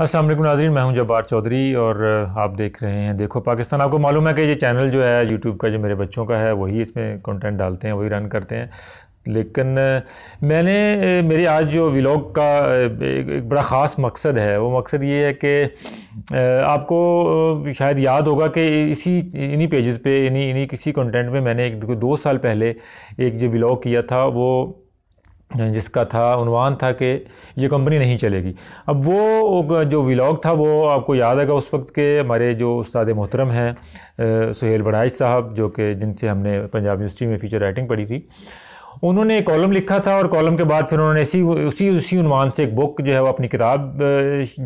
असलम नाजरीन मैं हूं जबार चौधरी और आप देख रहे हैं देखो पाकिस्तान आपको मालूम है कि ये चैनल जो है यूट्यूब का जो मेरे बच्चों का है वही इसमें कंटेंट डालते हैं वही रन करते हैं लेकिन मैंने मेरे आज जो व्लॉग का एक बड़ा ख़ास मकसद है वो मकसद ये है कि आपको शायद याद होगा कि इसी इन्हीं पेजेस पे इन्हीं इन्हीं किसी कंटेंट में मैंने एक दो साल पहले एक जो व्लॉग किया था वो जिसका था उनवान था कि ये कंपनी नहीं चलेगी अब वो जो व्लॉग था वो आपको याद आएगा उस वक्त के हमारे जो उस्ताद मोहतरम हैं सुहेल बड़ाइज साहब जो कि जिनसे हमने पंजाब यूनिवर्सिटी में फ़ीचर राइटिंग पढ़ी थी उन्होंने एक कॉलम लिखा था और कॉलम के बाद फिर उन्होंने इसी उसी उसी उनवान से एक बुक जो है वो अपनी किताब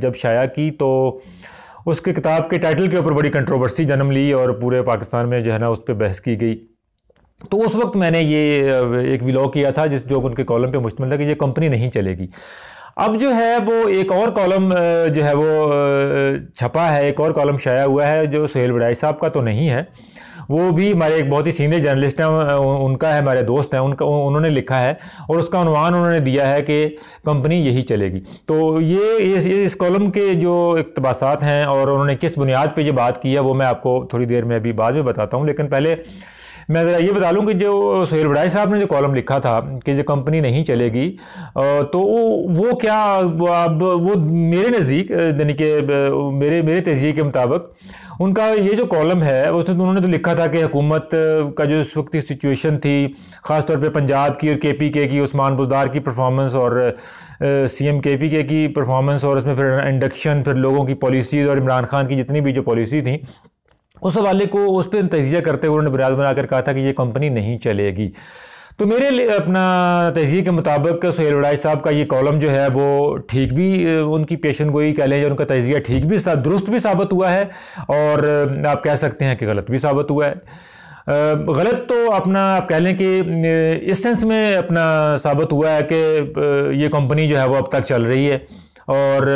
जब शाया की तो उसके किताब के टाइटल के ऊपर बड़ी कंट्रोवर्सी जन्म ली और पूरे पाकिस्तान में जो है ना उस पर बहस की गई तो उस वक्त मैंने ये एक विलॉ किया था जिस जो उनके कॉलम पे मुश्तमल था कि ये कंपनी नहीं चलेगी अब जो है वो एक और कॉलम जो है वो छपा है एक और कॉलम शाया हुआ है जो सुहेल बड़ाई साहब का तो नहीं है वो भी हमारे एक बहुत ही सीनियर जर्नलिस्ट हैं उनका है हमारे दोस्त हैं उनका उन्होंने लिखा है और उसका अनुमान उन्होंने दिया है कि कंपनी यही चलेगी तो ये इस, इस कॉलम के जो इकतबासात हैं और उन्होंने किस बुनियाद पर ये बात की है वो मैं आपको थोड़ी देर में अभी बाद में बताता हूँ लेकिन पहले मैं ज़रा ये बता लूँ कि जो सुहेल बड़ाई साहब ने जो कॉलम लिखा था कि जो कंपनी नहीं चलेगी तो वो क्या अब वो मेरे नज़दीक यानी कि मेरे मेरे तजिए के मुताबिक उनका ये जो कॉलम है उसमें तो, उन्होंने तो लिखा था कि हुकूमत का जो इस वक्त की सिचुएशन थी ख़ासतौर पर पंजाब की और के पी के की उस्मान बुजार की परफॉर्मेंस और सी एम के पी के की परफॉर्मेंस और उसमें फिर इंडक्शन फिर लोगों की पॉलिसीज़ और इमरान खान की जितनी भी जो पॉलिसी थी उस हवाले को उस पर तजिया करते हुए उन्होंने बराज बनाकर कहा था कि ये कंपनी नहीं चलेगी तो मेरे अपना तजिए के मुताबिक सुहेल उड़ाई साहब का ये कॉलम जो है वो ठीक भी उनकी पेशन गोई कह लें या उनका तजिया ठीक भी दुरुस्त भी साबित हुआ है और आप कह सकते हैं कि गलत भी साबित हुआ है गलत तो अपना आप कह लें कि इस सेंस में अपना साबित हुआ है कि ये कंपनी जो है वो अब तक चल रही है और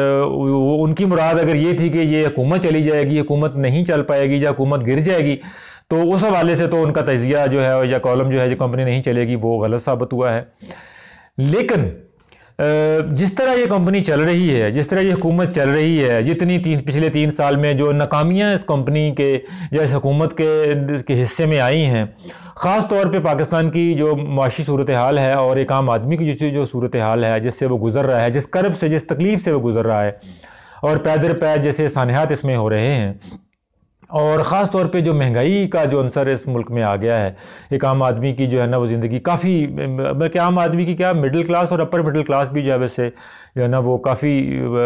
उनकी मुराद अगर ये थी कि ये हुकूमत चली जाएगी हुकूमत नहीं चल पाएगी या हुकूमत गिर जाएगी तो उस हवाले से तो उनका तजिया जो है या कॉलम जो है जो कंपनी नहीं चलेगी वो गलत साबित हुआ है लेकिन जिस तरह ये कंपनी चल रही है जिस तरह ये हुकूमत चल रही है जितनी तीन पिछले तीन साल में जो नाकामियाँ इस कंपनी के या इस हुकूमत के, के हिस्से में आई हैं ख़ास तौर पे पाकिस्तान की जो माशी सूरत हाल है और एक आम आदमी की जो जो सूरत हाल है जिससे वो गुज़र रहा है जिस करब से जिस तकलीफ़ से वो गुज़र रहा है और पैदर पैद जैसे सानहत इसमें हो रहे हैं और ख़ास तौर पे जो महंगाई का जो अंसर इस मुल्क में आ गया है एक आम आदमी की जो है ना वो ज़िंदगी काफ़ी बल्कि आम आदमी की क्या मिडिल क्लास और अपर मिडिल क्लास भी जो है वैसे जो है ना वो काफ़ी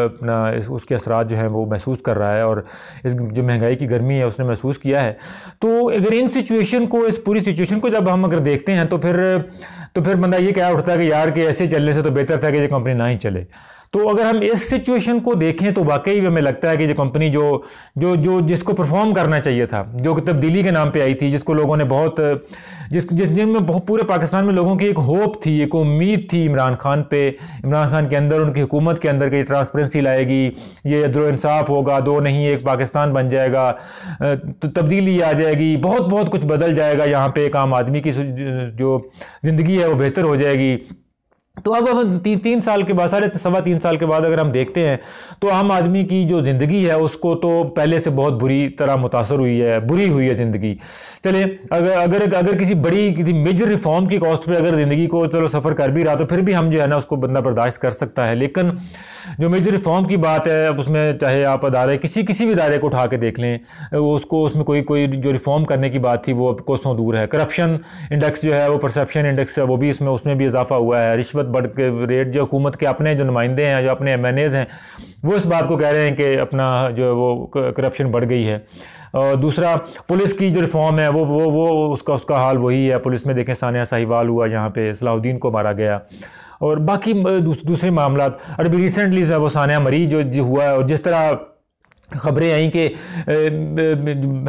अपना उसके असरा जो है वो महसूस कर रहा है और इस जो महंगाई की गर्मी है उसने महसूस किया है तो अगर इन सिचुएशन को इस पूरी सिचुएशन को जब हम अगर देखते हैं तो फिर तो फिर बंदा ये क्या उठता है कि यार के ऐसे चलने से तो बेहतर था कि ये कंपनी ना ही चले तो अगर हम इस सिचुएशन को देखें तो वाकई हमें लगता है कि जो कंपनी जो जो जो जिसको परफॉर्म करना चाहिए था जो कि तब्दीली के नाम पे आई थी जिसको लोगों ने बहुत जिस जिस जिनमें बहुत पूरे पाकिस्तान में लोगों की एक होप थी एक उम्मीद थी इमरान खान पे इमरान खान के अंदर उनकी हुकूमत के अंदर कई ट्रांसपेरेंसी लाएगी ये इंसाफ होगा दो नहीं एक पाकिस्तान बन जाएगा तो तब्दीली आ जाएगी बहुत बहुत कुछ बदल जाएगा यहाँ पे एक आम आदमी की जो ज़िंदगी है वो बेहतर हो जाएगी तो अब हम ती, तीन साल के बाद साढ़े सवा तीन साल के बाद अगर हम देखते हैं तो आम आदमी की जो ज़िंदगी है उसको तो पहले से बहुत बुरी तरह मुतासर हुई है बुरी हुई है ज़िंदगी चले अगर अगर अगर किसी बड़ी किसी मेजर रिफॉर्म की कॉस्ट पर अगर ज़िंदगी को चलो सफ़र कर भी रहा तो फिर भी हम जो है ना उसको बंदा बर्दाश्त कर सकता है लेकिन जो मेजर रिफॉर्म की बात है उसमें चाहे आप अदारे किसी किसी भी अदारे को उठा के देख लें उसको उसमें कोई कोई जो रिफॉर्म करने की बात थी वो अब कोसों तो दूर है करप्शन इंडेक्स जो है वो परसेप्शन इंडेक्स है वो भी इसमें उसमें भी इजाफा हुआ है रिश्वत बढ़ के रेट जो हुकूमत के अपने जो नुमाइंदे हैं जो अपने एम हैं वो इस बात को कह रहे हैं कि अपना जो है वो करप्शन बढ़ गई है और दूसरा पुलिस की जो रिफॉर्म है वो वो वो उसका उसका हाल वही है पुलिस में देखें सानिया साहिवाल हुआ यहाँ पे सलाउद्दीन को मारा गया और बाकी दूसरे मामला अभी रिसेंटली जो है वो सानिया मरी जो हुआ है और जिस तरह खबरें आई कि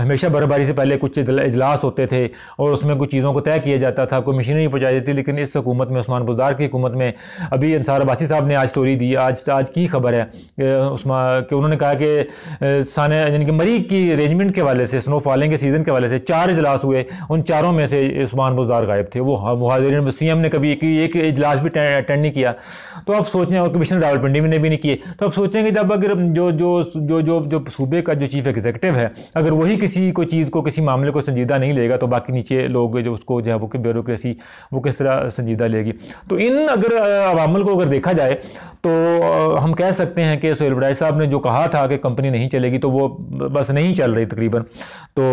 हमेशा बर्फबारी से पहले कुछ इजलास होते थे और उसमें कुछ चीज़ों को तय किया जाता था कोई मशीनरी पहुँचाई जाती लेकिन इस हुकूमत में उस्मान बुजार की हुकूमत में अभी अंसार अबासी साहब ने आज स्टोरी दी आज आज की खबर है उस्मान कि उन्होंने कहा कि सान यानी कि मरीज की अरेंजमेंट के वाले से स्नो फॉलिंग के सीज़न के वाले से चार इजलास हुए उन चारों में से स्मान बुजार गायब थे वो महाजरीन सी एम ने कभी एक एक इजलास भी अटेंड नहीं किया तो आप सोचें और कमिश्नर रावलपिंडी में ने भी नहीं किए तो आप सोचेंगे जब अगर जो जो जो जो जो सूबे का जो चीफ एग्जीक्यूटिव है अगर वही किसी को चीज़ को किसी मामले को संजीदा नहीं लेगा तो बाकी नीचे लोग जो उसको जो है वो ब्यूरोसी वो किस तरह संजीदा लेगी तो इन अगर अवामल को अगर देखा जाए तो हम कह सकते हैं कि सोहेल बडाई साहब ने जो कहा था कि कंपनी नहीं चलेगी तो वो बस नहीं चल रही तकरीबन तो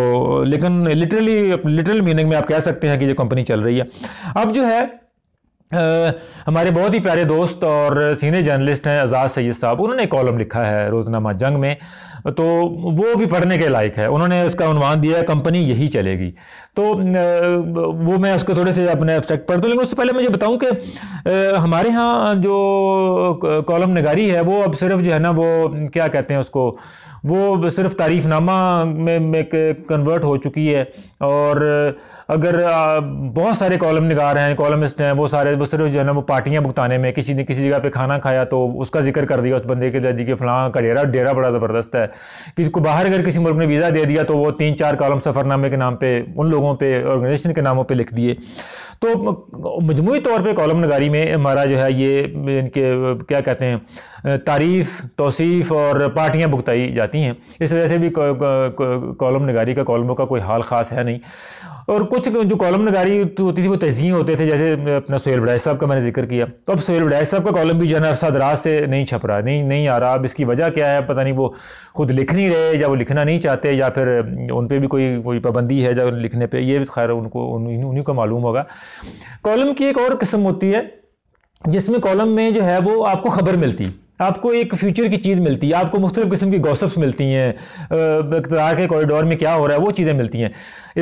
लेकिन लिटरली लिटरल मीनिंग में आप कह सकते हैं कि ये कंपनी चल रही है अब जो है आ, हमारे बहुत ही प्यारे दोस्त और सीनियर जर्नलिस्ट हैं आज़ाद सैद साहब उन्होंने कॉलम लिखा है रोज़नामा जंग में तो वो भी पढ़ने के लायक है उन्होंने इसका उनवान दिया कंपनी यही चलेगी तो वो मैं उसको थोड़े से अपने एब्सट्रैक्ट पढ़ दूँ लेकिन उससे पहले मुझे बताऊँ कि हमारे यहाँ जो कॉलम नगारी है वो अब सिर्फ जो है ना वो क्या कहते हैं उसको वो सिर्फ तारीफनामा में, में कन्वर्ट हो चुकी है और अगर बहुत सारे कॉलम निगार हैं कॉलमिस्ट हैं वो सारे वो सिर्फ जो है ना वो पार्टियाँ भुगताने में किसी ने किसी जगह पे खाना खाया तो उसका जिक्र कर दिया उस बंदे के जी के फलां का डेरा डेरा बड़ा ज़बरदस्त है किसी को बाहर अगर किसी मुल्क ने वीज़ा दे दिया तो वो तीन चार कॉलम सफ़रनामे के नाम पर उन लोगों पर ऑर्गेनाइजेशन के नामों पर लिख दिए तो मजमू तौर पर कॉलम नगारी में हमारा जो है ये इनके क्या कहते हैं तारीफ़ तोसीफ़ और पार्टियाँ भुगताई जाती हैं इस वजह से भी कॉलम नगारी का कॉलमों का कोई हाल ख़ास है नहीं और कुछ जो कॉलम नगारी होती थी वो तजिए होते थे जैसे अपना सोहेल बडाज साहब का मैंने जिक्र किया तो अब सोहेल बडाज साहब का कॉलम भी जो है ना अरसादराज से नहीं छप रहा नहीं नहीं आ रहा अब इसकी वजह क्या है पता नहीं वो खुद लिख नहीं रहे या वो लिखना नहीं चाहते या फिर उन पर भी कोई कोई पाबंदी है या लिखने पर भी खैर उनको उन्हीं को मालूम होगा कॉलम की एक और किस्म होती है जिसमें कॉलम में जो है वो आपको खबर मिलती आपको एक फ्यूचर की चीज़ मिलती है आपको मुख्तलिफ़ किस्म की गौसप्स मिलती हैं इकतदार के कॉरिडोर में क्या हो रहा है वो चीज़ें मिलती हैं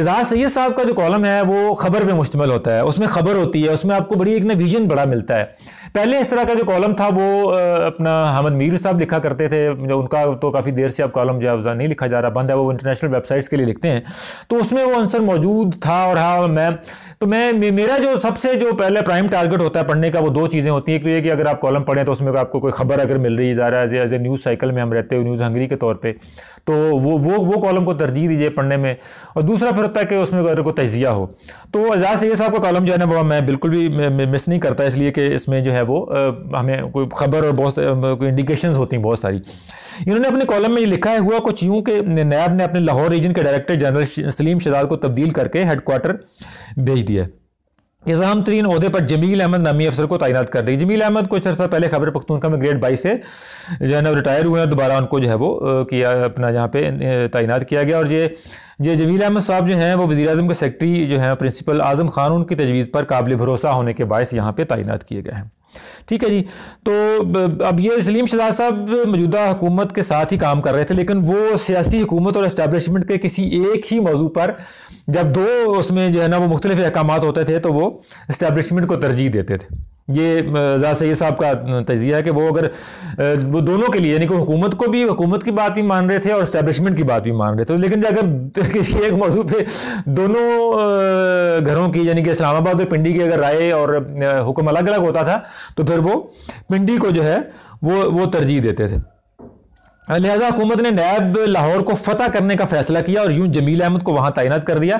एजाज सैद साहब का जो कॉलम है वो ख़बर पर मुश्तमल होता है उसमें ख़बर होती है उसमें आपको बड़ी एक ना विजन बड़ा मिलता है पहले इस तरह का जो कॉलम था वो अपना हमद मीर साहब लिखा करते थे उनका तो काफ़ी देर से अब कॉलम जो है नहीं लिखा जा रहा बंद है वो इंटरनेशनल वेबसाइट्स के लिए लिखते हैं तो उसमें वो आंसर मौजूद था और हाँ मैं तो मैं मेरा जो सबसे जो पहले प्राइम टारगेट होता है पढ़ने का वो दो चीज़ें होती हैं एक तो ये कि अगर आप कॉलम पढ़ें तो उसमें आपको कोई खबर अगर मिल रही है ज़रा एज ए न्यूज़ साइकिल में हम रहते हो न्यूज़ हंगरी के तौर पर तो वो वो वो कॉलम को तरजीह दीजिए पढ़ने में और दूसरा फिर होता है कि उसमें अगर कोई तजिया हो तो एजाज सैद साहब का कॉलम जो है ना वो मैं बिल्कुल भी मिस नहीं करता इसलिए कि इसमें जो है वो हमें कोई खबर और बहुत कोई इंडिकेशन होती हैं बहुत सारी इन्होंने अपने कॉलम में ये लिखा है हुआ कुछ यूँ कि नैब ने अपने लाहौर रीजन के डायरेक्टर जनरल सलीम शदार को तब्दील करके हेडकोार्टर भेज दिया है निज़ाम तरीन अहदे पर जमील अहमद नामी अफसर को तैनात कर दी जमील अहमद कुछ अर्सा पहले खबर पख्तूनखा में ग्रेड बाईस से जो है ना रिटायर हुए हैं दोबारा उनको जो है वो किया अपना यहाँ पे तैनात किया गया और ये जे जमील अहमद साहब जो हैं वो वजी अजम के सेक्रटरी जो हैं प्रिंसिपल आजम खान उनकी तजवीज़ पर काबिल भरोसा होने के बायस यहाँ पर तैनात किए गए हैं ठीक है जी तो अब ये सलीम शहजाद साहब मौजूदा हुकूमत के साथ ही काम कर रहे थे लेकिन वो सियासी हुकूमत और इस्टबलिशमेंट के किसी एक ही मौजू पर जब दो उसमें जो है ना वो मुख्तलिफ अहकाम होते थे तो वो इस्टबलिशमेंट को तरजीह देते थे ये ज़रा सैद साहब का तजिया है कि वो अगर वो दोनों के लिए यानी कि हुकूमत को भी हुकूमत की बात भी मान रहे थे और इस्टेबलिशमेंट की बात भी मान रहे थे तो लेकिन अगर किसी एक मौजू पे दोनों घरों की यानी कि इस्लामाबाद और पिंडी की अगर राय और हुक्म अलग अलग होता था तो फिर वो पिंडी को जो है वो वो तरजीह देते थे हाँ, लिहाजा हुकूमत ने नैब लाहौर को फतह करने का फैसला किया और यूं जमील अहमद को वहां तैनात कर दिया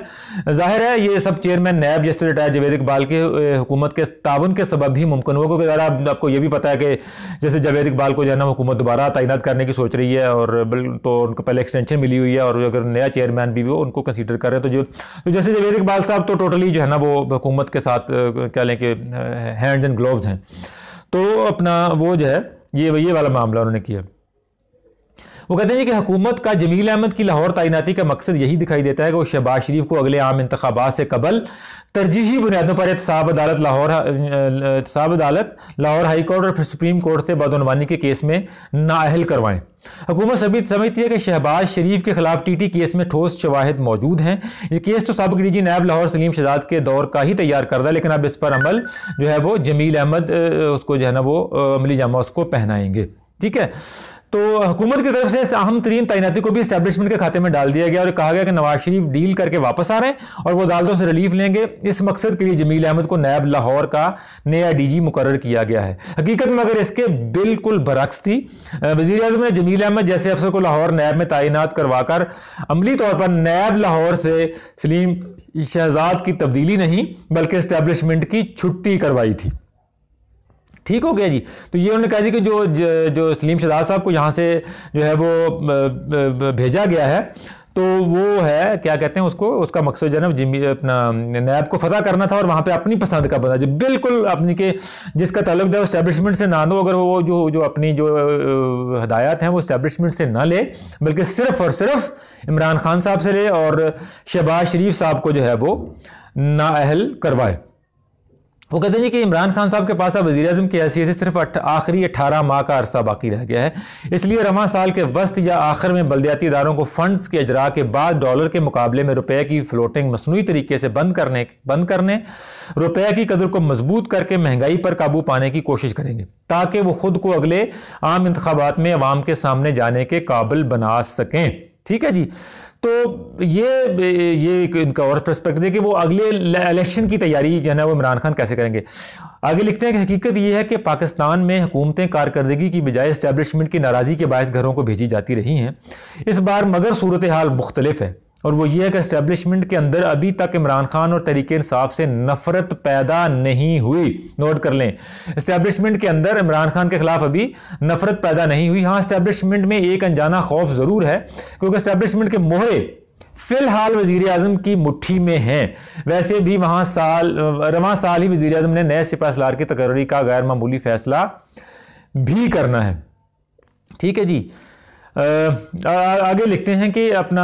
जाहिर है ये सब chairman NAB justice retire Javed Iqbal के हुकूमत के ताउन के सबब ही मुमकिन हुआ क्योंकि ज़रा आपको ये भी पता है कि जैसे जवेद इकबाल को जो है ना हुकूमत दोबारा तैनात करने की सोच रही है और तो उनको पहले एक्सटेंशन मिली हुई है और अगर नया चेयरमैन भी हो उनको कंसिडर हैं तो जो तो जैसे जवेद इकबाल साहब तो टोटली जो है ना वो हुकूमत के साथ कह लें कि हैंड्स एंड ग्लोव्स हैं तो अपना वो जो है ये ये वाला मामला उन्होंने किया वो कहते हैं कि हकूमत का जमील अहमद की लाहौर तैनाती का मकसद यही दिखाई देता है कि वो शहबाज शरीफ को अगले आम इंतबात से कबल तरजीही बुनियादों पर एहतसाब अदालत लाहौर एहतसाब अदालत लाहौर हाई कोर्ट और फिर सुप्रीम कोर्ट से बदनवानी के केस में नाअहल करवाएं हुकूमत सभी समझती है कि शहबाज शरीफ के खिलाफ टी टी केस में ठोस शवाहद मौजूद हैं ये केस तो सबक जी नायब लाहौर सलीम शजाद के दौर का ही तैयार कर रहा है लेकिन अब इस पर अमल जो है वो जमील अहमद उसको जो है ना वो अमली जामा उसको पहनाएंगे ठीक है तो हुकूमत की तरफ से अहम तरीन तैनाती को भी इस्टेबलिशमेंट के खाते में डाल दिया गया और कहा गया कि नवाज शरीफ डील करके वापस आ रहे हैं और वो अदालतों से रिलीफ लेंगे इस मकसद के लिए जमील अहमद को नैब लाहौर का नया डी जी मुकर किया गया है हकीकत में अगर इसके बिल्कुल बरक्स थी वजी अजम ने जमील अहमद जैसे अफसर को लाहौर नैब में तैनात करवाकर अमली तौर पर नैब लाहौर से सलीम शहजाद की तब्दीली नहीं बल्कि इस्टेबलिशमेंट की छुट्टी करवाई थी ठीक हो गया जी तो ये उन्होंने कहा जी कि जो जो सलीम शहजाद साहब को यहाँ से जो है वो भेजा गया है तो वो है क्या कहते हैं उसको उसका मकसद जो है ना जिम्मी अपना नैब को फतह करना था और वहाँ पे अपनी पसंद का बंदा जो बिल्कुल अपनी के जिसका तलक जो स्टैब्लिशमेंट से ना दो अगर वो जो जो अपनी जो हदायत हैं वो स्टैब्लिशमेंट से ना ले बल्कि सिर्फ और सिर्फ इमरान खान साहब से ले और शहबाज शरीफ साहब को जो है वो नाअहल करवाए वो कहते हैं कि इमरान खान साहब के पास अब वजी अजम की हैसियत से सिर्फ आखिरी अठारह माह का अरसा बाकी रह गया है इसलिए रवा साल के वस्त या आखिर में बलदियाती इदारों को फंड्स के अजरा के बाद डॉलर के मुकाबले में रुपये की फ्लोटिंग मसनू तरीके से बंद करने बंद करने रुपये की कदर को मजबूत करके महंगाई पर काबू पाने की कोशिश करेंगे ताकि वो खुद को अगले आम इंतबात में अवाम के सामने जाने के काबिल बना सकें ठीक है जी तो ये ये एक इनका और प्रस्पेक्ट है कि वो अगले इलेक्शन की तैयारी जो है ना वो इमरान खान कैसे करेंगे आगे लिखते हैं कि हकीकत ये है कि पाकिस्तान में हुकूमतें कारकर्दगी की बजाय इस्टेबलिशमेंट की नाराज़गी के बायस घरों को भेजी जाती रही हैं इस बार मगर सूरत हाल मुख्तलिफ है और वो ये है कि इस्टेब्लिशमेंट के अंदर अभी तक इमरान खान और तरीके इंसाफ से नफरत पैदा नहीं हुई नोट कर लें इस्टेब्लिशमेंट के अंदर इमरान खान के खिलाफ अभी नफरत पैदा नहीं हुई हाँ इस्टेब्लिशमेंट में एक अनजाना खौफ ज़रूर है क्योंकि इस्टेब्लिशमेंट के मोहरे फिलहाल वजीर अजम की मुट्ठी में हैं वैसे भी वहाँ साल रवा साल ही वजी अजम ने नए सिपा सलार की तकर्री का गैर मामूली फैसला भी करना है ठीक है जी आगे लिखते हैं कि अपना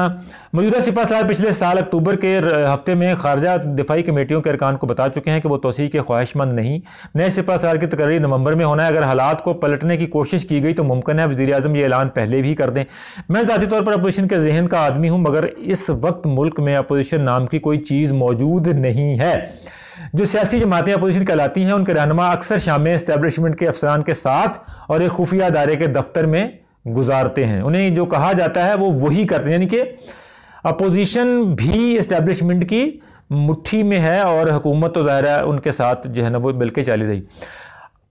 मौजूदा सिपा सलार पिछले साल अक्टूबर के हफ्ते में खारजा दिफाई कमेटियों के अरकान को बता चुके हैं कि वो तोसी के ख्वाहिशमंद नहीं नए सिपा सलार की तकरीर नवंबर में होना है अगर हालात को पलटने की कोशिश की गई तो मुमकिन है वजी अजम ये ऐलान पहले भी कर दें मैं ज़ाती तौर पर अपोजिशन के जहन का आदमी हूँ मगर इस वक्त मुल्क में अपोजिशन नाम की कोई चीज़ मौजूद नहीं है जो सियासी जमातें अपोजिशन कहलाती हैं उनके रहनमा अक्सर शामें इस्टेबलिशमेंट के अफसरान के साथ और एक खुफिया अदारे के दफ्तर में गुजारते हैं उन्हें जो कहा जाता है वो वही करते हैं यानी कि अपोजिशन भी इस्टेब्लिशमेंट की मुट्ठी में है और हुकूमत तो ज़ाहिर है उनके साथ जो है ना वो मिल के चली रही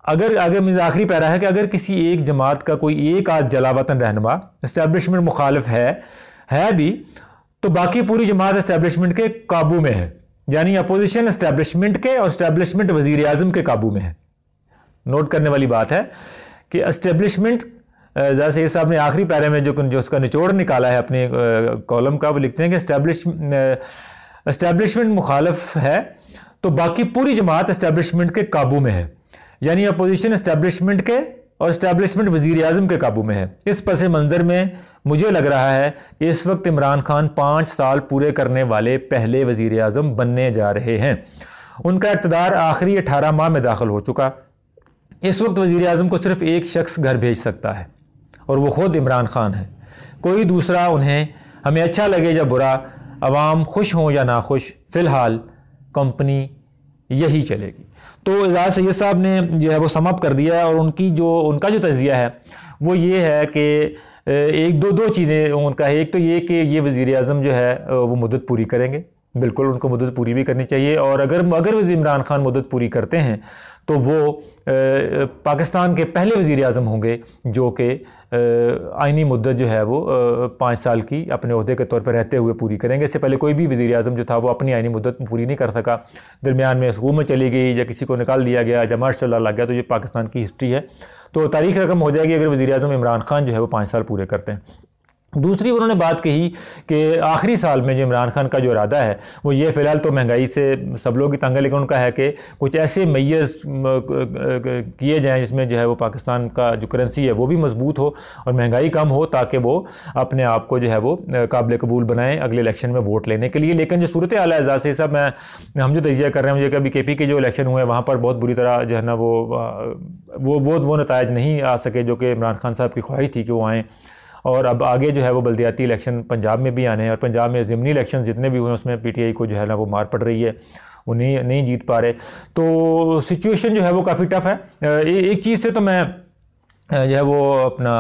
अगर अगर आखिरी पैरा है कि अगर किसी एक जमात का कोई एक आज जलावतन रहनमा इस्टेब्लिशमेंट मुखालफ है है भी तो बाकी पूरी जमात इस्टेब्लिशमेंट के काबू में है यानी अपोजिशन इस्टेब्लिशमेंट के और इस्टेब्लिशमेंट वजीर अजम के काबू में है नोट करने वाली बात है कि इस्टेब्लिशमेंट जैसे ये साहब ने आखिरी पैरे में जो जो उसका निचोड़ निकाला है अपने कॉलम का वो लिखते हैं कि इस्टेब्लिश इस्टेब्लिशमेंट मुखालफ है तो बाकी पूरी जमात इस्टेब्लिशमेंट के काबू में है यानी अपोजिशन इस्टेब्लिशमेंट के और इस्टेब्लिशमेंट वजीर अजम के काबू में है इस पस मंज़र में मुझे लग रहा है कि इस वक्त इमरान खान पाँच साल पूरे करने वाले पहले वजीर अजम बनने जा रहे हैं उनका इकतदार आखिरी अठारह माह में दाखिल हो चुका इस वक्त वजीर अजम को सिर्फ एक शख्स घर भेज सकता है और वो ख़ुद इमरान ख़ान हैं कोई दूसरा उन्हें हमें अच्छा लगे या बुरा आवाम खुश हों या नाखुश फ़िलहाल कंपनी यही चलेगी तो एजाज सैद साहब ने जो है वो समअप कर दिया है और उनकी जो उनका जो तजिया है वो ये है कि एक दो दो चीज़ें उनका है एक तो ये कि ये वज़ी अजम जो है वो मदद पूरी करेंगे बिल्कुल उनको मदद पूरी भी करनी चाहिए और अगर अगर इमरान खान मदद पूरी करते हैं तो वो पाकिस्तान के पहले वज़ी अजम होंगे जो कि आइनी मदत जो है वो पाँच साल की अपने अहदे के तौर पर रहते हुए पूरी करेंगे इससे पहले कोई भी वज़ी अजम जो था वो अपनी आइनी मदत पूरी नहीं कर सका दरमियान में हुकूमत चली गई या किसी को निकाल दिया गया या मार्शल लग गया तो ये पाकिस्तान की हिस्ट्री है तो तारीख रकम हो जाएगी अगर वज़ी अजम इमरान खान जो है वो पाँच साल पूरे करते हैं दूसरी उन्होंने बात कही कि आखिरी साल में जो इमरान खान का जो इरादा है वो ये फ़िलहाल तो महंगाई से सब लोग ही तंग है लेकिन उनका है कि कुछ ऐसे मैयस किए जाएं जिसमें जो है वो पाकिस्तान का जो करेंसी है वो भी मजबूत हो और महंगाई कम हो ताकि वो अपने आप को जो है वो काबिल कबूल बनाएं अगले इलेक्शन में वोट लेने के लिए लेकिन जो सूरत आला एजाज से सब मैं हम जो तजिया कर रहे हैं मुझे अभी के पी के जो इलेक्शन हुए हैं वहाँ पर बहुत बुरी तरह जो है ना वो वो वो नतज नहीं आ सके जो कि इमरान खान साहब की ख्वाहिश थी कि वो आएँ और अब आगे जो है वो बलदियाती इलेक्शन पंजाब में भी आने हैं और पंजाब में ज़मनी इलेक्शन जितने भी हुए उसमें पीटीआई को जो है ना वो मार पड़ रही है वो नहीं नहीं जीत पा रहे तो सिचुएशन जो है वो काफ़ी टफ है एक चीज़ से तो मैं जो है वो अपना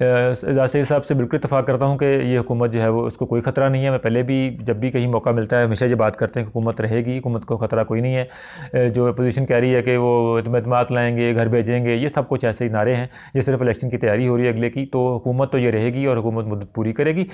जैसे हिसाब से बिल्कुल इतफाक़ करता हूँ कि ये हुकूमत जो है वो उसको कोई ख़तरा नहीं है मैं पहले भी जब भी कहीं मौका मिलता है हमेशा ये बात करते हैं कि हुकूमत रहेगी हुकूमत को ख़तरा कोई नहीं है जो अपोजिशन कह रही है कि वो इतमात लाएंगे घर भेजेंगे ये सब कुछ ऐसे ही नारे हैं ये सिर्फ इलेक्शन की तैयारी हो रही है अगले की तो हुकूमत तो ये रहेगी और हुकूमत मदद पूरी करेगी